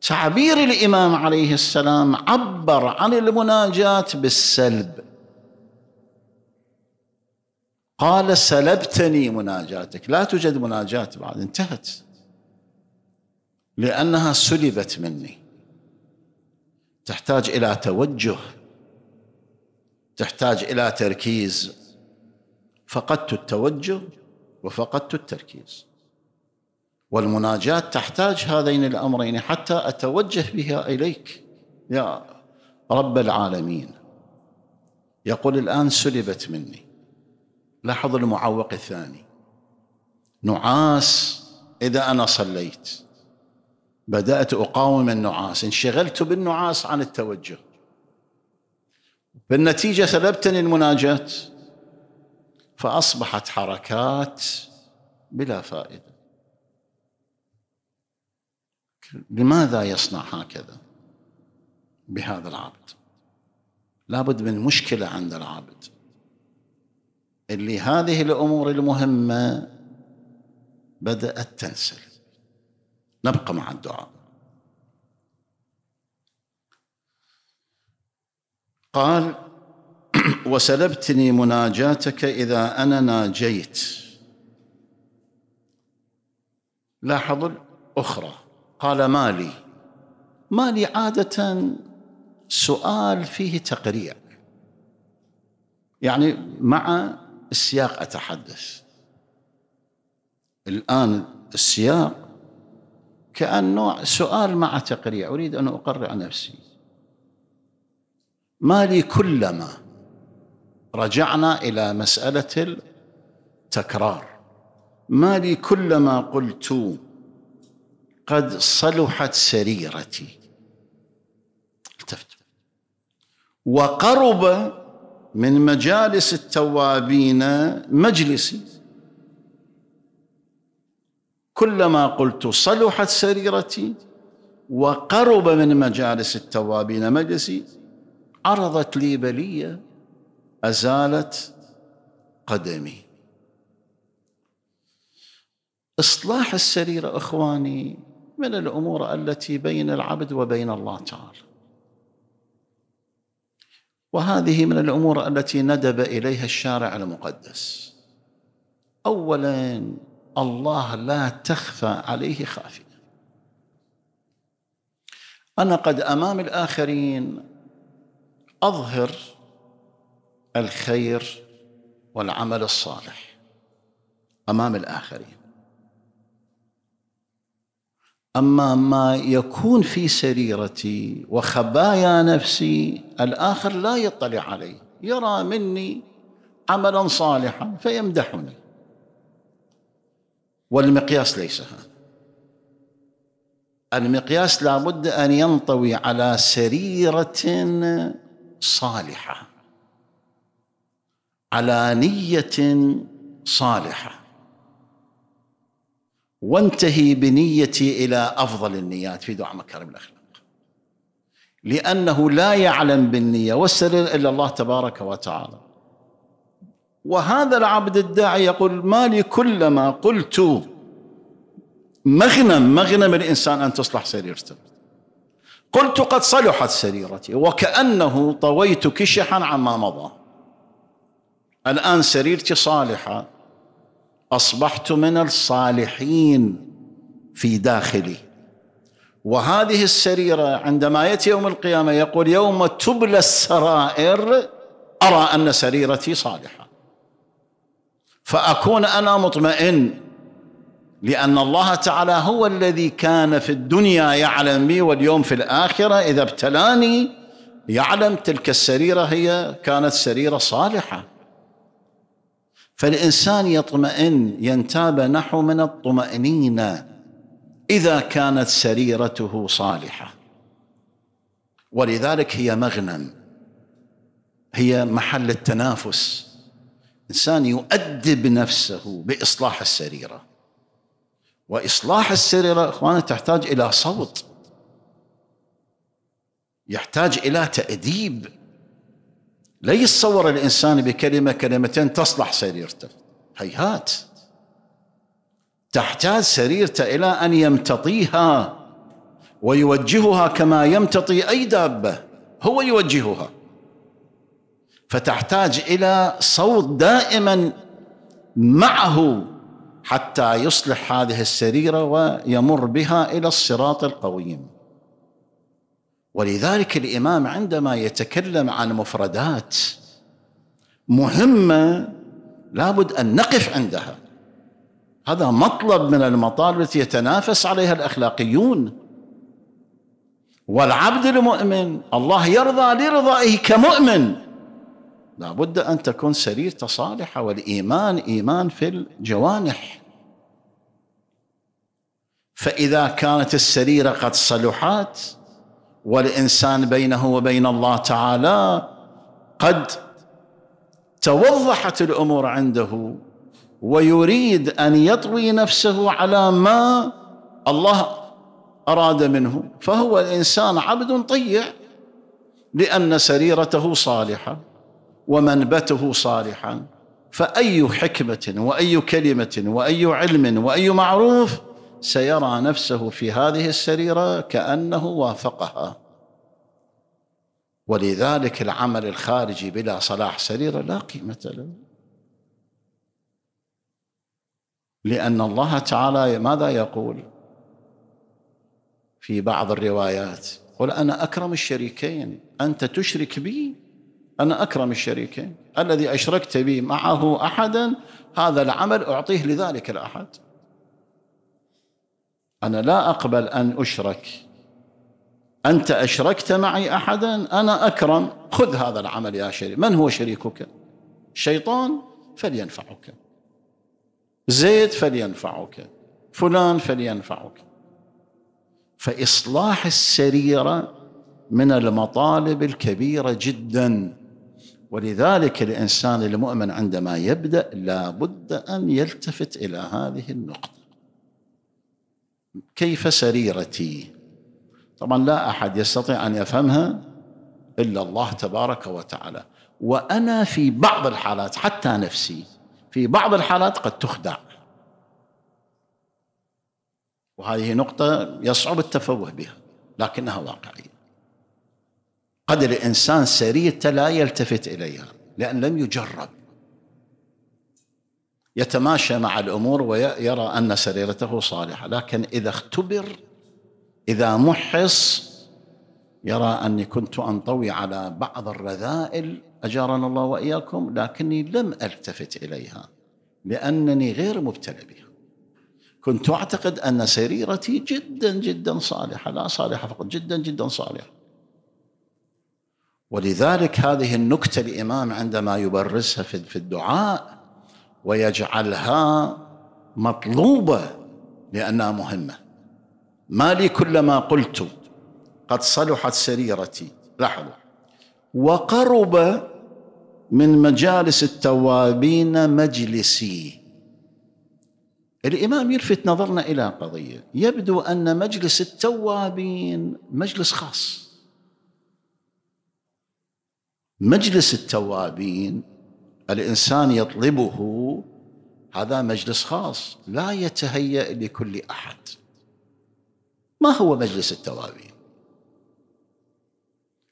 تعبير الإمام عليه السلام عبر عن المناجاة بالسلب قال سلبتني مناجاتك لا توجد مناجاة بعد انتهت لأنها سلبت مني تحتاج إلى توجه تحتاج الى تركيز فقدت التوجه وفقدت التركيز والمناجاة تحتاج هذين الأمرين حتى أتوجه بها إليك يا رب العالمين يقول الآن سلبت مني لاحظ المعوق الثاني نعاس إذا أنا صليت بدأت أقاوم النعاس انشغلت بالنعاس عن التوجه بالنتيجة سلبتني المناجاة فأصبحت حركات بلا فائدة لماذا يصنع هكذا بهذا العبد لابد من مشكلة عند العبد اللي هذه الأمور المهمة بدأت تنسل نبقى مع الدعاء قال وسلبتني مناجاتك إذا أنا ناجيت لاحظ الأخرى قال مالي مالي عادة سؤال فيه تقريع يعني مع السياق أتحدث الآن السياق كأنه سؤال مع تقريع أريد أن أقرع نفسي مالي كلما رجعنا الى مساله التكرار مالي كلما قلت قد صلحت سريرتي التفت وقرب من مجالس التوابين مجلسي كلما قلت صلحت سريرتي وقرب من مجالس التوابين مجلسي عرضت لي بليه ازالت قدمي اصلاح السريره اخواني من الامور التي بين العبد وبين الله تعالى وهذه من الامور التي ندب اليها الشارع المقدس اولا الله لا تخفى عليه خافيه انا قد امام الاخرين اظهر الخير والعمل الصالح امام الاخرين اما ما يكون في سريرتي وخبايا نفسي الاخر لا يطلع عليه يرى مني عملا صالحا فيمدحني والمقياس ليس هذا المقياس لابد ان ينطوي على سريره صالحه على نيه صالحه وانتهي بنيتي الى افضل النيات في دعاء مكارم الاخلاق لانه لا يعلم بالنيه والسرير الا الله تبارك وتعالى وهذا العبد الداعي يقول ما لي كلما قلت مغنم مغنم الانسان ان تصلح سريرته قلت قد صلحت سريرتي وكأنه طويت كشحا عما مضى الآن سريرتي صالحة أصبحت من الصالحين في داخلي وهذه السريرة عندما يأتي يوم القيامة يقول يوم تبلى السرائر أرى أن سريرتي صالحة فأكون أنا مطمئن لأن الله تعالى هو الذي كان في الدنيا يعلم بي واليوم في الآخرة إذا ابتلاني يعلم تلك السريرة هي كانت سريرة صالحة فالإنسان يطمئن ينتاب نحو من الطمأنينة إذا كانت سريرته صالحة ولذلك هي مغنم هي محل التنافس إنسان يؤدب نفسه بإصلاح السريره واصلاح السريره اخوانا تحتاج الى صوت يحتاج الى تاديب لا يتصور الانسان بكلمه كلمتين تصلح سريرته هيهات تحتاج سريرته الى ان يمتطيها ويوجهها كما يمتطي اي دابه هو يوجهها فتحتاج الى صوت دائما معه حتى يصلح هذه السريره ويمر بها الى الصراط القويم ولذلك الامام عندما يتكلم عن مفردات مهمه لابد ان نقف عندها هذا مطلب من المطالب التي يتنافس عليها الاخلاقيون والعبد المؤمن الله يرضى لرضائه كمؤمن لابد أن تكون سريرة صالحة والإيمان إيمان في الجوانح فإذا كانت السريرة قد صلحت والإنسان بينه وبين الله تعالى قد توضحت الأمور عنده ويريد أن يطوي نفسه على ما الله أراد منه فهو الإنسان عبد طيع لأن سريرته صالحة ومنبته صالحا فأي حكمة وأي كلمة وأي علم وأي معروف سيرى نفسه في هذه السريرة كأنه وافقها ولذلك العمل الخارجي بلا صلاح سريرة لا قيمة له لأن الله تعالى ماذا يقول في بعض الروايات قل أنا أكرم الشريكين أنت تشرك بي أنا أكرم الشريكين الذي أشركت بي معه أحدا هذا العمل أعطيه لذلك الأحد أنا لا أقبل أن أشرك أنت أشركت معي أحدا أنا أكرم خذ هذا العمل يا شريك من هو شريكك شيطان فلينفعك زيد فلينفعك فلان فلينفعك فإصلاح السريرة من المطالب الكبيرة جدا ولذلك الإنسان المؤمن عندما يبدأ لابد أن يلتفت إلى هذه النقطة كيف سريرتي طبعا لا أحد يستطيع أن يفهمها إلا الله تبارك وتعالى وأنا في بعض الحالات حتى نفسي في بعض الحالات قد تخدع وهذه نقطة يصعب التفوه بها لكنها واقعية قد الإنسان سريته لا يلتفت إليها لأن لم يجرب يتماشى مع الأمور ويرى أن سريرته صالحة لكن إذا اختبر إذا محص يرى أني كنت أنطوي على بعض الرذائل أجارنا الله وإياكم لكني لم ألتفت إليها لأنني غير مبتلى بها كنت أعتقد أن سريرتي جدا جدا صالحة لا صالحة فقط جدا جدا صالحة ولذلك هذه النكته الامام عندما يبرزها في الدعاء ويجعلها مطلوبه لانها مهمه ما لي كلما قلت قد صلحت سريرتي لاحظوا وقرب من مجالس التوابين مجلسي الامام يلفت نظرنا الى قضيه يبدو ان مجلس التوابين مجلس خاص مجلس التوابين الانسان يطلبه هذا مجلس خاص لا يتهيأ لكل احد ما هو مجلس التوابين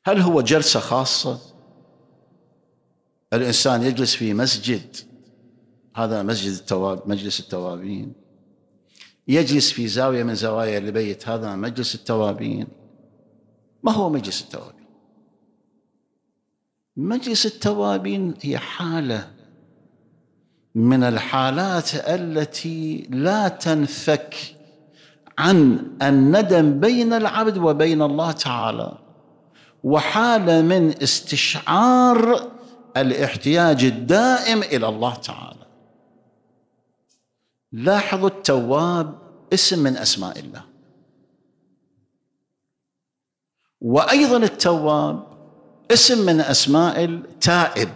هل هو جلسه خاصه الانسان يجلس في مسجد هذا مسجد التواب مجلس التوابين يجلس في زاويه من زوايا البيت هذا مجلس التوابين ما هو مجلس التوابين مجلس التوابين هي حاله من الحالات التي لا تنفك عن الندم بين العبد وبين الله تعالى وحاله من استشعار الاحتياج الدائم الى الله تعالى لاحظوا التواب اسم من اسماء الله وايضا التواب اسم من اسماء التائب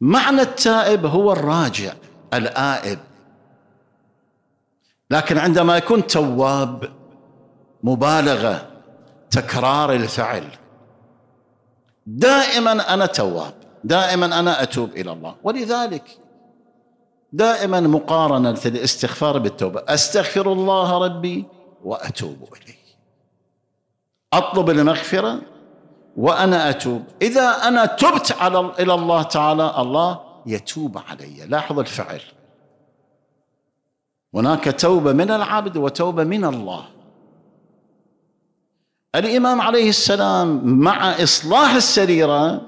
معنى التائب هو الراجع الآئب لكن عندما يكون تواب مبالغة تكرار الفعل دائما أنا تواب دائما أنا أتوب إلى الله ولذلك دائما مقارنة الاستغفار بالتوبة أستغفر الله ربي وأتوب إليه أطلب المغفرة وأنا أتوب إذا أنا تبت على إلى الله تعالى الله يتوب علي لاحظ الفعل هناك توبة من العبد وتوبة من الله الإمام عليه السلام مع إصلاح السريرة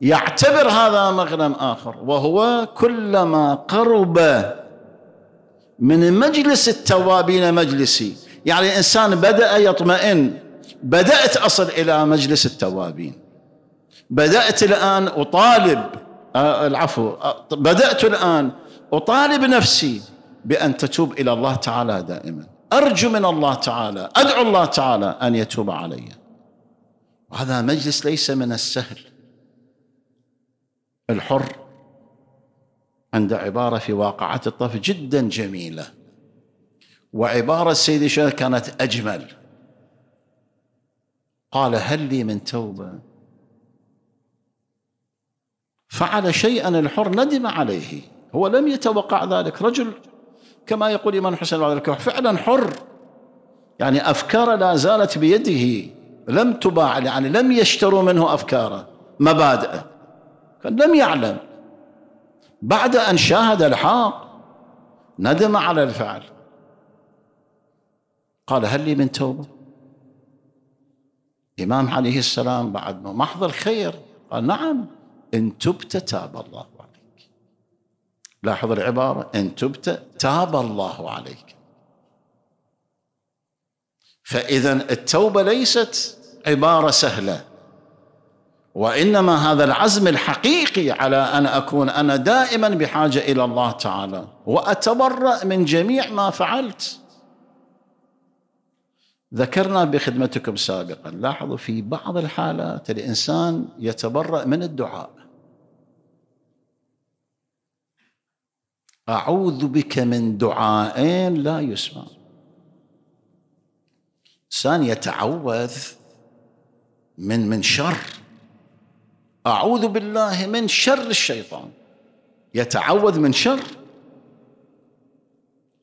يعتبر هذا مغنم آخر وهو كلما قرب من مجلس التوابين مجلسي يعني الإنسان بدأ يطمئن بدأت أصل إلى مجلس التوابين بدأت الآن أطالب آه، العفو آه، بدأت الآن أطالب نفسي بأن تتوب إلى الله تعالى دائما أرجو من الله تعالى أدعو الله تعالى أن يتوب علي وهذا مجلس ليس من السهل الحر عند عبارة في واقعات الطف جدا جميلة وعبارة سيدي الشيخ كانت أجمل قال هل لي من توبة فعل شيئا الحر ندم عليه هو لم يتوقع ذلك رجل كما يقول الإمام حسن بعد الكوح فعلا حر يعني أفكاره لا زالت بيده لم تباع يعني لم يشتروا منه أفكاره مبادئه كان لم يعلم بعد أن شاهد الحق ندم على الفعل قال هل لي من توبة الإمام عليه السلام بعد ما محض الخير قال نعم إن تبت تاب الله عليك لاحظ العبارة إن تبت تاب الله عليك فإذا التوبة ليست عبارة سهلة وإنما هذا العزم الحقيقي على أن أكون أنا دائما بحاجة إلى الله تعالى وأتبرأ من جميع ما فعلت ذكرنا بخدمتكم سابقا لاحظوا في بعض الحالات الانسان يتبرأ من الدعاء اعوذ بك من دعاء لا يسمع انسان يتعوذ من من شر اعوذ بالله من شر الشيطان يتعوذ من شر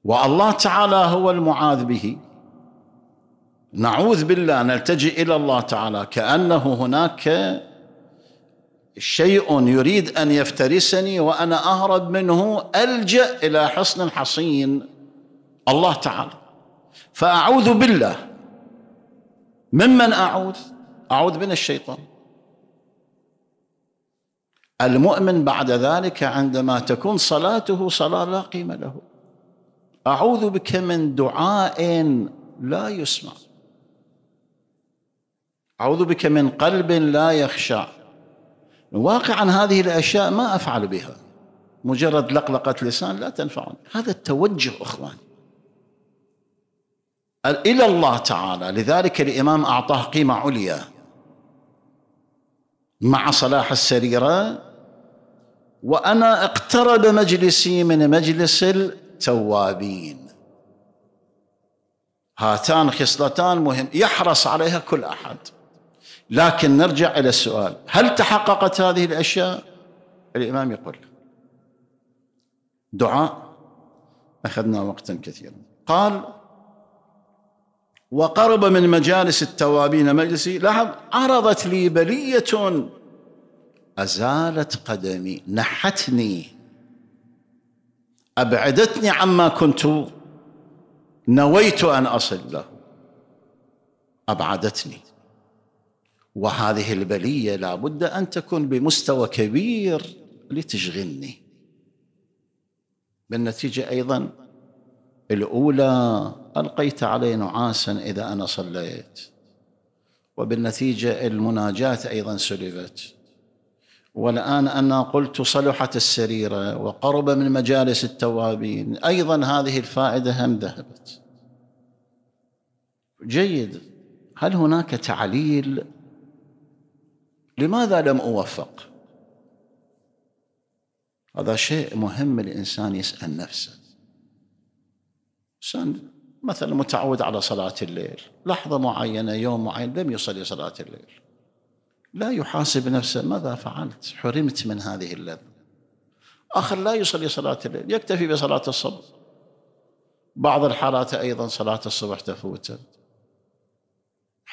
والله تعالى هو المعاذ به نعوذ بالله نلتجئ الى الله تعالى كانه هناك شيء يريد ان يفترسني وانا اهرب منه الجا الى حصن حصين الله تعالى فاعوذ بالله ممن اعوذ اعوذ من الشيطان المؤمن بعد ذلك عندما تكون صلاته صلاه لا قيمه له اعوذ بك من دعاء لا يسمع أعوذ بك من قلب لا يخشع واقعا هذه الأشياء ما أفعل بها مجرد لقلقة لسان لا تنفعني هذا التوجه أخوان إلى الله تعالى لذلك الإمام أعطاه قيمة عليا مع صلاح السريرة وأنا اقترب مجلسي من مجلس التوابين هاتان خصلتان مهم يحرص عليها كل أحد لكن نرجع الى السؤال هل تحققت هذه الاشياء الامام يقول دعاء اخذنا وقتا كثيرا قال وقرب من مجالس التوابين مجلسي لاحظ عرضت لي بليه ازالت قدمي نحتني ابعدتني عما كنت نويت ان اصل له ابعدتني وهذه البليه لابد ان تكون بمستوى كبير لتشغلني بالنتيجه ايضا الاولى القيت علي نعاسا اذا انا صليت وبالنتيجه المناجاه ايضا سلبت والآن أنا قلت صلحت السريرة وقرب من مجالس التوابين أيضا هذه الفائدة هم ذهبت جيد هل هناك تعليل لماذا لم أوفق هذا شيء مهم الإنسان يسأل نفسه إنسان مثلا متعود على صلاة الليل لحظة معينة يوم معين لم يصلي صلاة الليل لا يحاسب نفسه ماذا فعلت حرمت من هذه اللذة آخر لا يصلي صلاة الليل يكتفي بصلاة الصبح بعض الحالات أيضا صلاة الصبح تفوته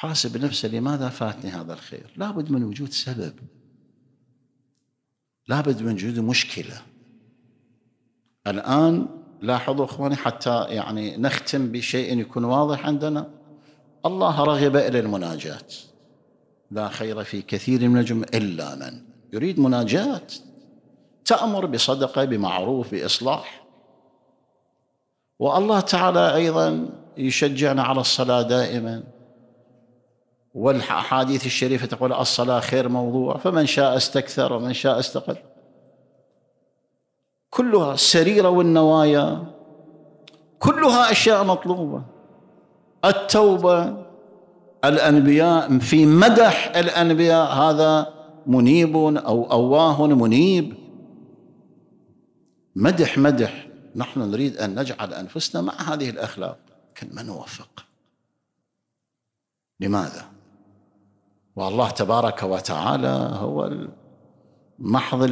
حاسب نفسه لماذا فاتني هذا الخير لابد من وجود سبب لابد من وجود مشكله الان لاحظوا اخواني حتى يعني نختم بشيء يكون واضح عندنا الله رغب الى المناجاه لا خير في كثير من الجمع الا من يريد مناجاه تامر بصدقه بمعروف باصلاح والله تعالى ايضا يشجعنا على الصلاه دائما والأحاديث الشريفة تقول الصلاة خير موضوع فمن شاء استكثر ومن شاء استقل كلها السريرة والنوايا كلها أشياء مطلوبة التوبة الأنبياء في مدح الأنبياء هذا منيب أو أواه منيب مدح مدح نحن نريد أن نجعل أنفسنا مع هذه الأخلاق لكن من وفق لماذا والله تبارك وتعالى هو محض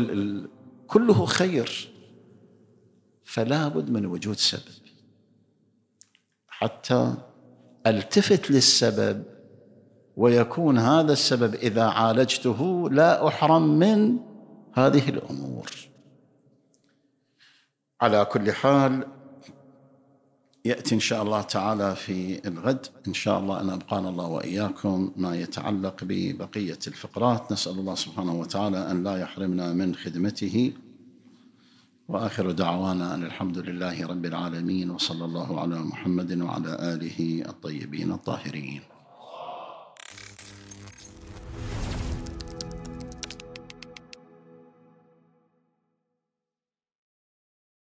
كله خير فلا بد من وجود سبب حتى التفت للسبب ويكون هذا السبب اذا عالجته لا احرم من هذه الامور على كل حال ياتي ان شاء الله تعالى في الغد ان شاء الله ان ابقانا الله واياكم ما يتعلق ببقيه الفقرات نسال الله سبحانه وتعالى ان لا يحرمنا من خدمته واخر دعوانا ان الحمد لله رب العالمين وصلى الله على محمد وعلى اله الطيبين الطاهرين